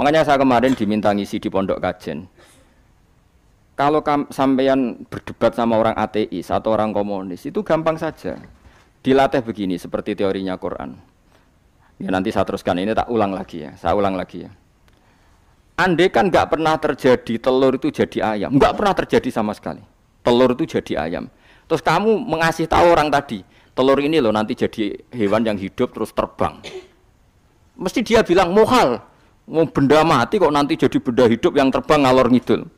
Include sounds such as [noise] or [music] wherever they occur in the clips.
Makanya saya kemarin diminta ngisi di pondok kajen. Kalau sampean berdebat sama orang ateis atau orang komunis itu gampang saja. Dilatih begini seperti teorinya Quran. Ya nanti saya teruskan ini tak ulang lagi ya. Saya ulang lagi ya. Andai kan nggak pernah terjadi telur itu jadi ayam, nggak pernah terjadi sama sekali. Telur itu jadi ayam. Terus kamu mengasih tahu orang tadi, telur ini loh nanti jadi hewan yang hidup terus terbang. Mesti dia bilang mohal. Mau benda mati kok nanti jadi benda hidup yang terbang ngalor ngidul.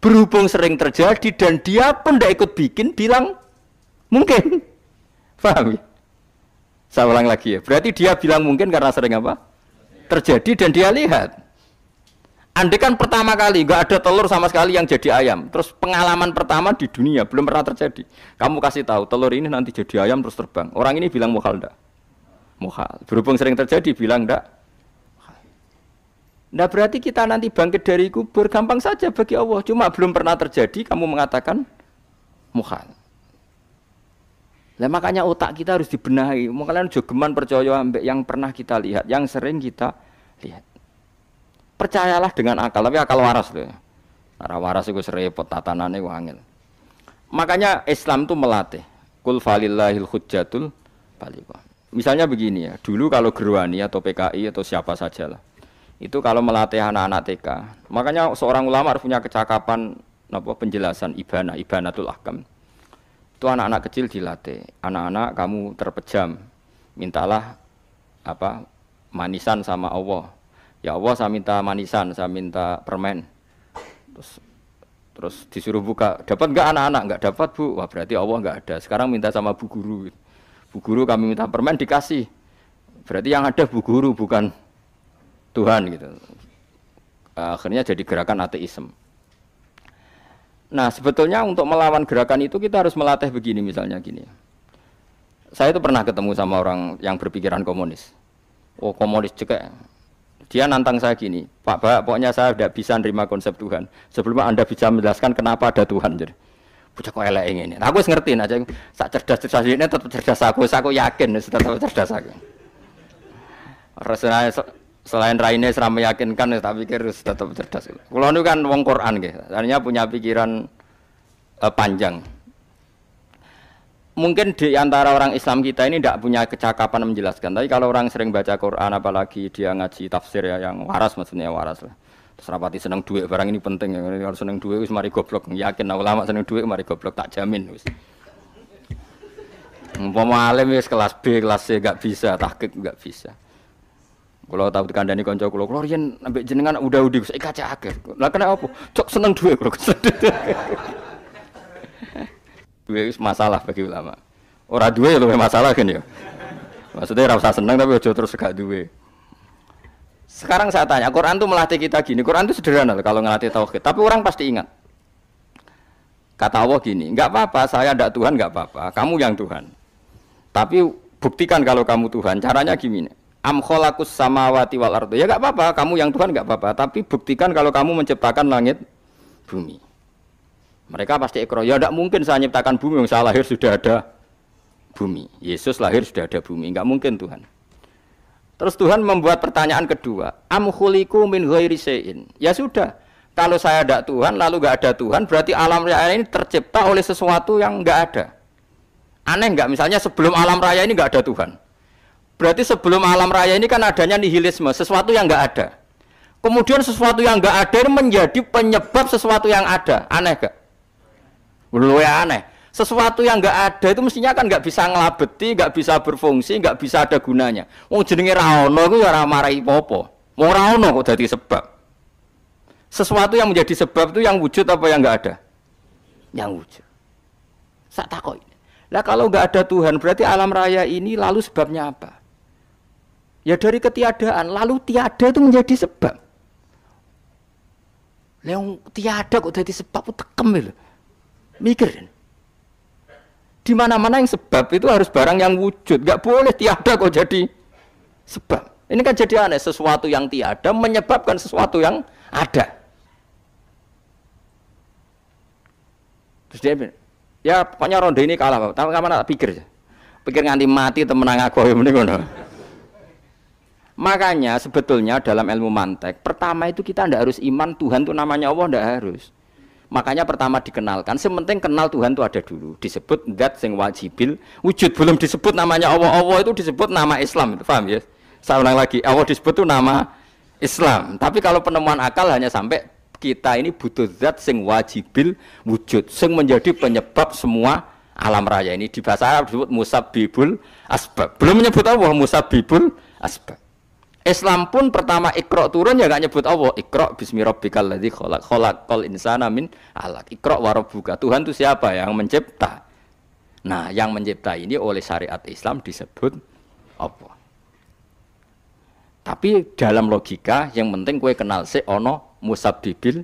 Berhubung sering terjadi dan dia pun tidak ikut bikin bilang mungkin. [laughs] Paham ya? Saya ulang lagi ya. Berarti dia bilang mungkin karena sering apa? Terjadi dan dia lihat. Andai kan pertama kali nggak ada telur sama sekali yang jadi ayam, terus pengalaman pertama di dunia belum pernah terjadi. Kamu kasih tahu telur ini nanti jadi ayam terus terbang. Orang ini bilang mukhal ndak? Mukhal. Berhubung sering terjadi bilang ndak? Nah berarti kita nanti bangkit dari kubur gampang saja bagi Allah. Cuma belum pernah terjadi kamu mengatakan muhal. Nah, makanya otak kita harus dibenahi. Mau kalian jogeman percaya ambek yang pernah kita lihat, yang sering kita lihat. Percayalah dengan akal, tapi akal waras loh. Ya. Cara waras itu serepot tatanannya wangil. Makanya Islam tuh melatih. Kul falillahil hujjatul Misalnya begini ya, dulu kalau Gerwani atau PKI atau siapa saja lah, itu kalau melatih anak-anak TK. Makanya seorang ulama harus punya kecakapan apa penjelasan ibana ibanatul ahkam. Itu anak-anak kecil dilatih. Anak-anak kamu terpejam, mintalah apa manisan sama Allah. Ya Allah saya minta manisan, saya minta permen. Terus terus disuruh buka, dapat nggak anak-anak? Nggak dapat bu, wah berarti Allah nggak ada. Sekarang minta sama bu guru, bu guru kami minta permen dikasih. Berarti yang ada bu guru bukan Tuhan gitu. Akhirnya jadi gerakan ateisme. Nah, sebetulnya untuk melawan gerakan itu kita harus melatih begini misalnya gini. Saya itu pernah ketemu sama orang yang berpikiran komunis. Oh, komunis juga. Dia nantang saya gini, Pak Pak, pokoknya saya tidak bisa nerima konsep Tuhan. Sebelum Anda bisa menjelaskan kenapa ada Tuhan. Jadi, bocah kok elek ini. Nah, aku ngerti aja. Nah, saya cerdas-cerdas ini tetap cerdas aku, aku yakin tetap cerdas aku. Rasanya selain Raine seram meyakinkan ya, tak pikir tetap cerdas. Kalau niku kan wong Quran nggih. Artinya punya pikiran eh, panjang. Mungkin di antara orang Islam kita ini tidak punya kecakapan menjelaskan. Tapi kalau orang sering baca Quran, apalagi dia ngaji tafsir ya, yang waras maksudnya waras lah. Terus rapati seneng duit barang ini penting. Ya. Kalau seneng duit, mari goblok. Yakin, nah, ulama seneng duit, mari goblok. Tak jamin. Wis. Umpama alim wis kelas B, kelas C gak bisa, tahqiq gak bisa. Kalau tahu kau konco kalau kau rian ambil jenengan udah udah saya kaca akhir. Lah kena apa? Cok seneng duit kulo dua itu masalah bagi ulama. Orang dua itu masalah kan ya. Maksudnya rasa seneng tapi ojo terus gak duit. Sekarang saya tanya, Quran tuh melatih kita gini. Quran tuh sederhana loh kalau ngelatih tauhid, tapi orang pasti ingat. Kata Allah gini, Enggak apa-apa, saya ada Tuhan enggak apa-apa, kamu yang Tuhan. Tapi buktikan kalau kamu Tuhan. Caranya gimana? amkholakus samawati wal ardu. Ya gak apa-apa, kamu yang Tuhan gak apa-apa, tapi buktikan kalau kamu menciptakan langit bumi. Mereka pasti ikro, ya gak mungkin saya nyiptakan bumi, yang saya lahir sudah ada bumi. Yesus lahir sudah ada bumi, gak mungkin Tuhan. Terus Tuhan membuat pertanyaan kedua, amkholiku min ghairi Ya sudah, kalau saya ada Tuhan lalu gak ada Tuhan, berarti alam raya ini tercipta oleh sesuatu yang gak ada. Aneh gak Misalnya sebelum alam raya ini gak ada Tuhan. Berarti sebelum alam raya ini kan adanya nihilisme, sesuatu yang nggak ada. Kemudian sesuatu yang nggak ada ini menjadi penyebab sesuatu yang ada. Aneh gak? Belum ya aneh. Sesuatu yang nggak ada itu mestinya kan nggak bisa ngelabeti, nggak bisa berfungsi, nggak bisa ada gunanya. Wong jenenge raono itu ya marai popo. Wong raono kok jadi sebab. Sesuatu yang menjadi sebab itu yang wujud apa yang nggak ada? Yang wujud. Sak takoi. Lah kalau nggak ada Tuhan berarti alam raya ini lalu sebabnya apa? Ya dari ketiadaan, lalu tiada itu menjadi sebab. Leong tiada kok jadi sebab tekem kemil, mikirin. Di mana-mana yang sebab itu harus barang yang wujud, nggak boleh tiada kok jadi sebab. Ini kan jadi aneh, sesuatu yang tiada menyebabkan sesuatu yang ada. Terus dia bilang, ya pokoknya ronde ini kalah, Tapi kamu tak pikir. Pikir nganti mati temen aku ya mending Makanya sebetulnya dalam ilmu mantek, pertama itu kita tidak harus iman Tuhan itu namanya Allah tidak harus. Makanya pertama dikenalkan, sementing kenal Tuhan itu ada dulu. Disebut zat sing wajibil, wujud belum disebut namanya Allah. Allah itu disebut nama Islam, itu paham ya? Saya ulang lagi, Allah disebut itu nama Islam. Tapi kalau penemuan akal hanya sampai kita ini butuh zat sing wajibil wujud, sing menjadi penyebab semua alam raya ini di bahasa Arab disebut musabibul asbab. Belum menyebut Allah musabibul asbab. Islam pun pertama ikro turun ya gak nyebut Allah. Ikro bismirabbikal ladzi kholak kholak kol insana min alak. Ikro warabuka. Tuhan itu siapa yang mencipta? Nah, yang mencipta ini oleh syariat Islam disebut Allah. Tapi dalam logika yang penting kue kenal se ono musab dibil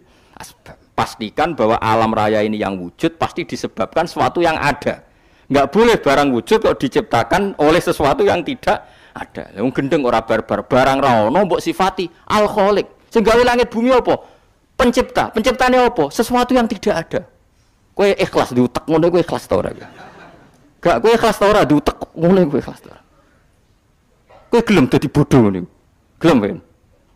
Pastikan bahwa alam raya ini yang wujud pasti disebabkan sesuatu yang ada. Nggak boleh barang wujud kok diciptakan oleh sesuatu yang tidak ada. Wong gendeng ora barbar, barang ra ono mbok sifati alkoholik, segala Sing gawe langit bumi apa? Pencipta. Penciptane apa? Sesuatu yang tidak ada. Kowe ikhlas diutak ngono kowe ikhlas ta ora? Gak kowe ikhlas ta ora mulai ngono kowe ikhlas ta ora? Kowe gelem dadi bodoh ngono. Gelem kan?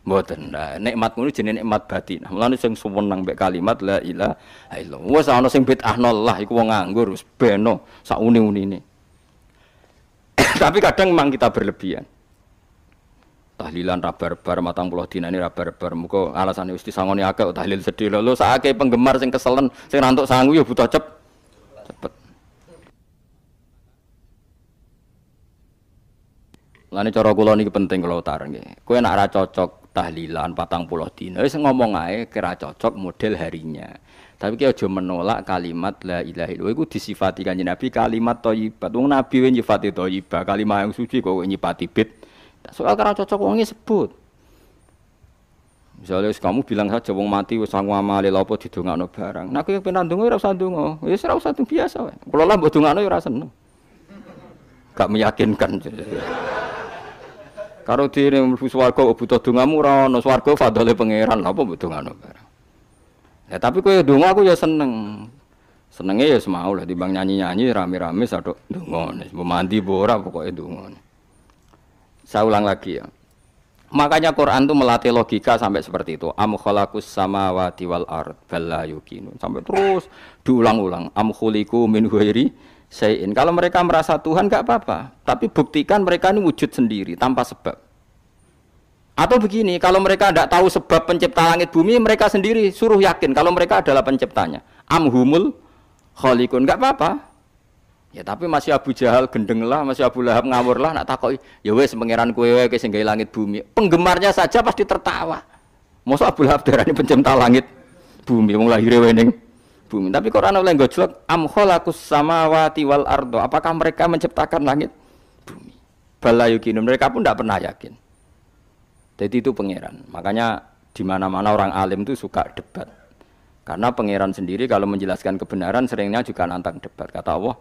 Mboten. Nah, nikmat ngono jenenge nikmat batin. Mulane sing suweneng mbek kalimat la ilaha illallah. Wes ana sing bid'ah nol iku wong nganggur wis beno sak uni-unine. Tapi kadang memang kita berlebihan. Tahlilan rabar-bar matang pulau dina ini rabar-bar. Muka alasan itu sangoni agak oh, tahlil sedih lo. Saake penggemar sing keselen sing rantuk sanggup ya butuh cep. Cepet. Lani cara kepenting niki penting kula utareng nggih. kue nek cocok tahlilan patang pulotina. dina wis ngomong ae kira cocok model harinya. Tapi ki aja menolak kalimat la ilaha illallah iku disifati kanjeng Nabi kalimat toyibat Wong Nabi wis nyifati toyibat. kalimat yang suci kok nyipati bid. Soal karena cocok wonge sebut. Misalnya kamu bilang saja wong mati wis sangu amale lapo didongakno barang. Nek kowe penak ndonga ya ora usah ndonga. Wis ya ora usah biasa wae. Kula lah mbok dongakno ya ora seneng. Gak meyakinkan. Karo dene mlebu swarga kok butuh dongamu ora ana swarga fadhole pangeran apa mbok dongakno barang. Ya tapi kue ya dungu aku ya seneng. Senengnya ya semau lah dibang nyanyi-nyanyi rame-rame satu nih, Mau mandi bora pokoknya nih. Saya ulang lagi ya. Makanya Quran tuh melatih logika sampai seperti itu. Am sama samawati wal ard bala yukinun. Sampai terus diulang-ulang. Am khuliku min huiri sayin. Kalau mereka merasa Tuhan gak apa-apa. Tapi buktikan mereka ini wujud sendiri tanpa sebab. Atau begini, kalau mereka tidak tahu sebab pencipta langit bumi, mereka sendiri suruh yakin kalau mereka adalah penciptanya. Amhumul khalikun. nggak apa-apa. Ya tapi masih Abu Jahal gendeng lah, masih Abu Lahab ngawur lah, nak takoi. Ya wes pangeran kue wes sing langit bumi. Penggemarnya saja pasti tertawa. Masa Abu Lahab darahnya pencipta langit bumi, mau lahir wening bumi. Tapi Quran oleh gojlok am amholakus samawati wal ardo. Apakah mereka menciptakan langit bumi? Bala Mereka pun tidak pernah yakin. Jadi itu pangeran. Makanya di mana-mana orang alim itu suka debat. Karena pangeran sendiri kalau menjelaskan kebenaran seringnya juga nantang debat. Kata Allah,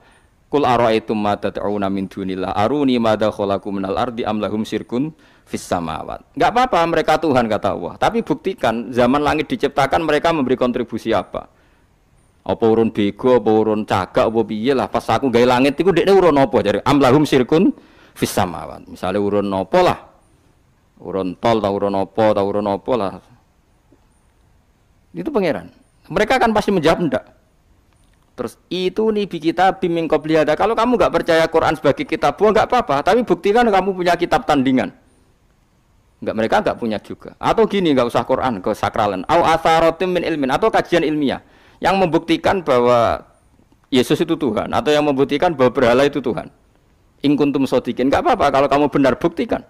Kul ara'aitum ma tad'una min dunillah aruni madza khalaqu minal ardi am lahum syirkun fis samawat. Enggak apa-apa mereka Tuhan kata Allah, tapi buktikan zaman langit diciptakan mereka memberi kontribusi apa? Apa urun bego, apa urun cagak, apa piye lah pas aku gawe langit iku dekne urun apa jare am lahum syirkun fis samawat. Misale urun apa lah urun tol tahu urun opo tahu urun opo lah itu pangeran mereka kan pasti menjawab enggak terus itu nih kita bimbing kopliada kalau kamu nggak percaya Quran sebagai kitab buah nggak apa-apa tapi buktikan kamu punya kitab tandingan nggak mereka nggak punya juga atau gini nggak usah Quran ke sakralan au asarotim min ilmin atau kajian ilmiah yang membuktikan bahwa Yesus itu Tuhan atau yang membuktikan bahwa berhala itu Tuhan ingkuntum sodikin nggak apa-apa kalau kamu benar buktikan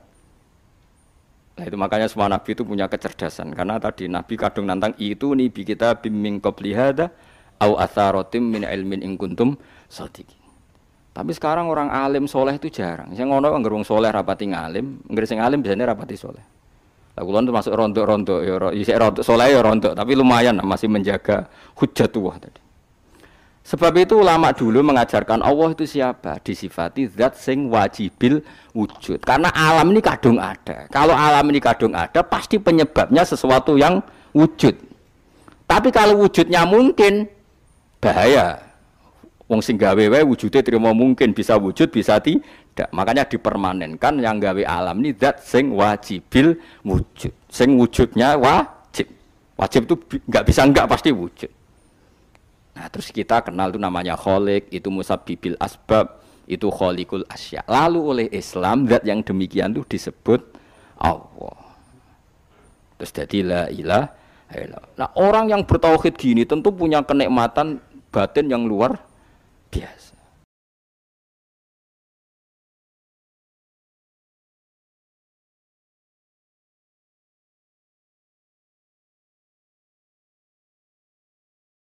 Nah itu makanya semua nabi itu punya kecerdasan karena tadi nabi kadung nantang itu nabi kita bimbing koplihada au atharotim min ilmin ingkuntum sadiqin. Tapi sekarang orang alim soleh itu jarang. Saya ngono nggak gerung soleh rapati ngalim, nggak sing alim biasanya rapati soleh. Lagu kula termasuk rontok-rontok ya, rontok soleh ya rontok, tapi lumayan masih menjaga hujatullah tadi. Sebab itu ulama dulu mengajarkan Allah itu siapa? Disifati zat sing wajibil wujud. Karena alam ini kadung ada. Kalau alam ini kadung ada, pasti penyebabnya sesuatu yang wujud. Tapi kalau wujudnya mungkin bahaya. Wong sing gawe wae wujude terima mungkin bisa wujud bisa tidak. Makanya dipermanenkan yang gawe alam ini zat sing wajibil wujud. Sing wujudnya wajib. Wajib itu nggak bisa nggak pasti wujud. Nah, terus kita kenal itu namanya kholik, itu musabibil asbab, itu kholikul asya. Lalu oleh Islam zat yang demikian itu disebut Allah. Terus jadi la ilah, ilah. Nah, orang yang bertauhid gini tentu punya kenikmatan batin yang luar biasa.